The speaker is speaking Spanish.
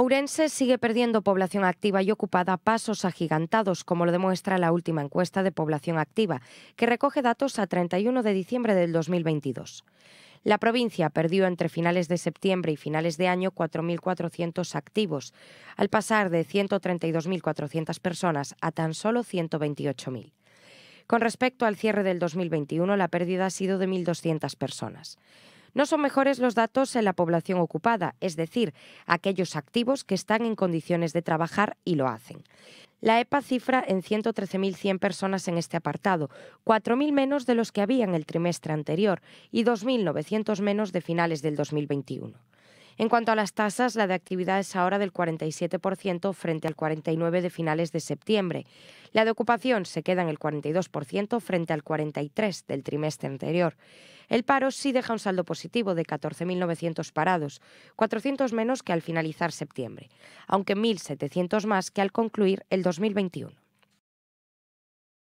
Ourense sigue perdiendo población activa y ocupada a pasos agigantados, como lo demuestra la última encuesta de población activa, que recoge datos a 31 de diciembre del 2022. La provincia perdió entre finales de septiembre y finales de año 4.400 activos, al pasar de 132.400 personas a tan solo 128.000. Con respecto al cierre del 2021, la pérdida ha sido de 1.200 personas. No son mejores los datos en la población ocupada, es decir, aquellos activos que están en condiciones de trabajar y lo hacen. La EPA cifra en 113.100 personas en este apartado, 4.000 menos de los que había en el trimestre anterior y 2.900 menos de finales del 2021. En cuanto a las tasas, la de actividad es ahora del 47% frente al 49% de finales de septiembre. La de ocupación se queda en el 42% frente al 43% del trimestre anterior. El paro sí deja un saldo positivo de 14.900 parados, 400 menos que al finalizar septiembre, aunque 1.700 más que al concluir el 2021.